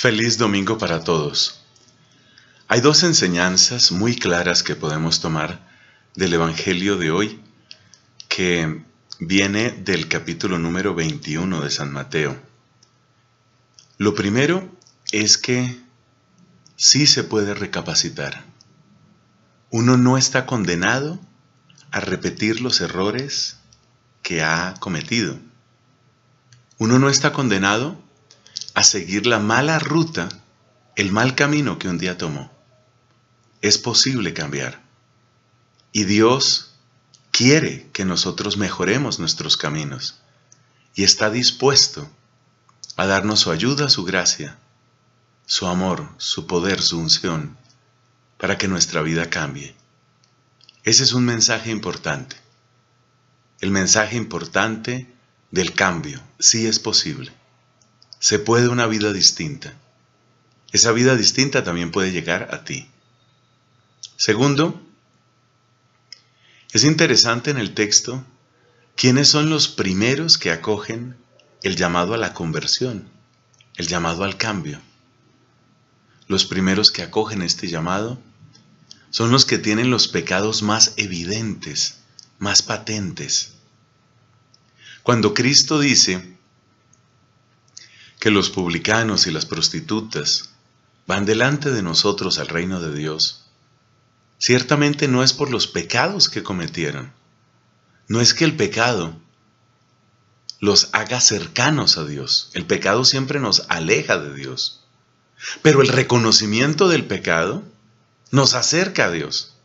Feliz domingo para todos. Hay dos enseñanzas muy claras que podemos tomar del Evangelio de hoy, que viene del capítulo número 21 de San Mateo. Lo primero es que sí se puede recapacitar. Uno no está condenado a repetir los errores que ha cometido. Uno no está condenado a seguir la mala ruta, el mal camino que un día tomó. Es posible cambiar. Y Dios quiere que nosotros mejoremos nuestros caminos y está dispuesto a darnos su ayuda, su gracia, su amor, su poder, su unción, para que nuestra vida cambie. Ese es un mensaje importante. El mensaje importante del cambio, sí es posible se puede una vida distinta. Esa vida distinta también puede llegar a ti. Segundo, es interesante en el texto quiénes son los primeros que acogen el llamado a la conversión, el llamado al cambio. Los primeros que acogen este llamado son los que tienen los pecados más evidentes, más patentes. Cuando Cristo dice, que los publicanos y las prostitutas van delante de nosotros al reino de Dios, ciertamente no es por los pecados que cometieron, no es que el pecado los haga cercanos a Dios, el pecado siempre nos aleja de Dios, pero el reconocimiento del pecado nos acerca a Dios.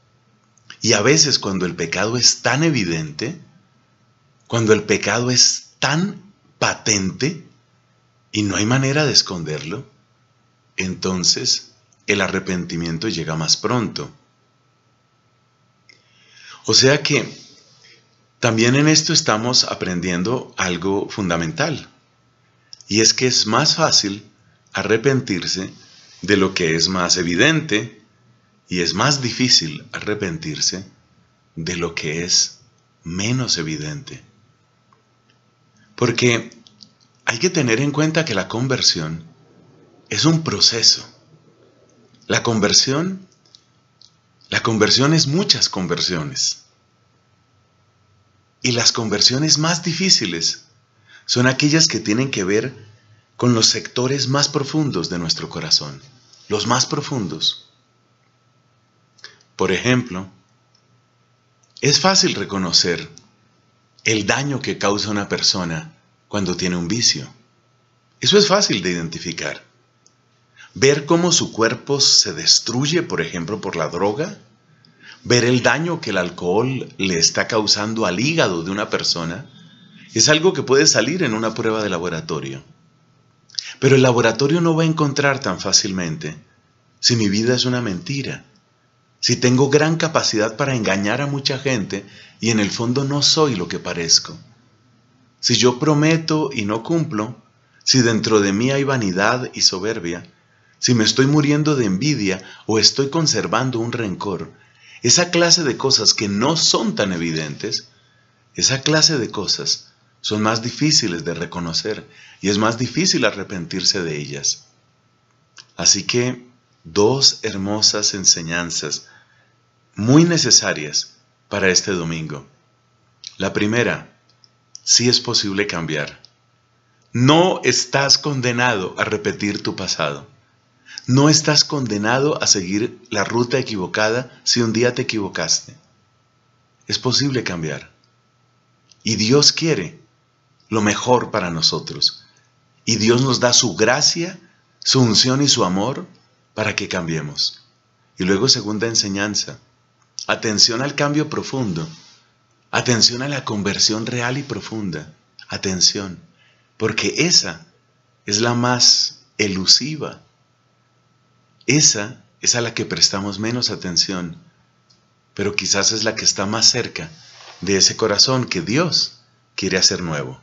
Y a veces cuando el pecado es tan evidente, cuando el pecado es tan patente, y no hay manera de esconderlo, entonces el arrepentimiento llega más pronto. O sea que también en esto estamos aprendiendo algo fundamental, y es que es más fácil arrepentirse de lo que es más evidente y es más difícil arrepentirse de lo que es menos evidente. Porque hay que tener en cuenta que la conversión es un proceso. La conversión, la conversión es muchas conversiones. Y las conversiones más difíciles son aquellas que tienen que ver con los sectores más profundos de nuestro corazón, los más profundos. Por ejemplo, es fácil reconocer el daño que causa una persona cuando tiene un vicio. Eso es fácil de identificar. Ver cómo su cuerpo se destruye, por ejemplo, por la droga. Ver el daño que el alcohol le está causando al hígado de una persona es algo que puede salir en una prueba de laboratorio. Pero el laboratorio no va a encontrar tan fácilmente si mi vida es una mentira, si tengo gran capacidad para engañar a mucha gente y en el fondo no soy lo que parezco. Si yo prometo y no cumplo, si dentro de mí hay vanidad y soberbia, si me estoy muriendo de envidia o estoy conservando un rencor, esa clase de cosas que no son tan evidentes, esa clase de cosas son más difíciles de reconocer y es más difícil arrepentirse de ellas. Así que dos hermosas enseñanzas muy necesarias para este domingo. La primera, sí es posible cambiar. No estás condenado a repetir tu pasado. No estás condenado a seguir la ruta equivocada si un día te equivocaste. Es posible cambiar. Y Dios quiere lo mejor para nosotros. Y Dios nos da su gracia, su unción y su amor para que cambiemos. Y luego segunda enseñanza. Atención al cambio profundo. Atención a la conversión real y profunda. Atención, porque esa es la más elusiva. Esa es a la que prestamos menos atención, pero quizás es la que está más cerca de ese corazón que Dios quiere hacer nuevo.